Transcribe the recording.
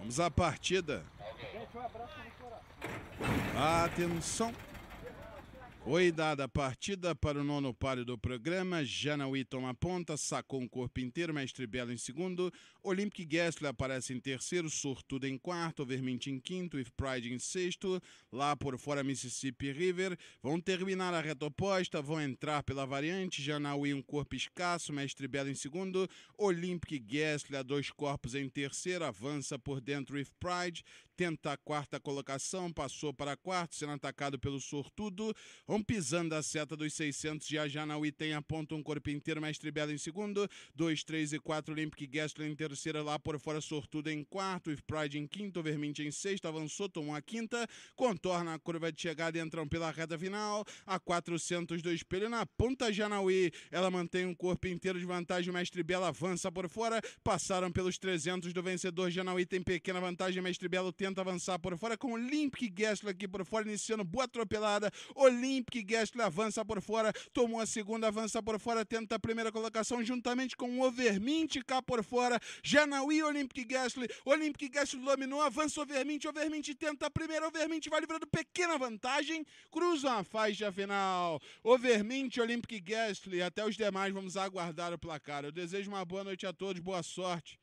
Vamos à partida. Atenção. Oi, dada a partida para o nono páreo do programa, Jana toma ponta, sacou um corpo inteiro, Mestre Belo em segundo, Olympic Gessler aparece em terceiro, Sortudo em quarto, Vermint em quinto, If Pride em sexto, lá por fora Mississippi River, vão terminar a reta oposta, vão entrar pela variante, Janaui um corpo escasso, Mestre Belo em segundo, Olympic Gessler dois corpos em terceiro, avança por dentro If Pride, tenta a quarta colocação, passou para quarto, sendo atacado pelo Sortudo, um pisando a seta dos 600, já já na Item aponta um corpo inteiro, Mestre Bela em segundo, 2, 3 e 4, Olympic Gessler em terceira, lá por fora Sortudo em quarto, If Pride em quinto, Verminte em sexto, avançou, tomou a quinta, contorna a curva de chegada e entram pela reta final, a 400 do espelho na ponta Janaui, ela mantém um corpo inteiro de vantagem, Mestre Bela avança por fora, passaram pelos 300 do vencedor, Janaui tem pequena vantagem, Mestre Belo tenta avançar por fora com Olympic Gessler aqui por fora, iniciando boa atropelada, Olympic Olympic Gasly avança por fora, tomou a segunda, avança por fora, tenta a primeira colocação juntamente com o Overmint cá por fora. Janaui Olympic Gasly, Olympic Gasly dominou, avança o Overmint, Overmint tenta a primeira, Overmint vai livrando pequena vantagem, cruza a faixa final. Overmint Olympic Gasly, até os demais vamos aguardar o placar. Eu desejo uma boa noite a todos, boa sorte.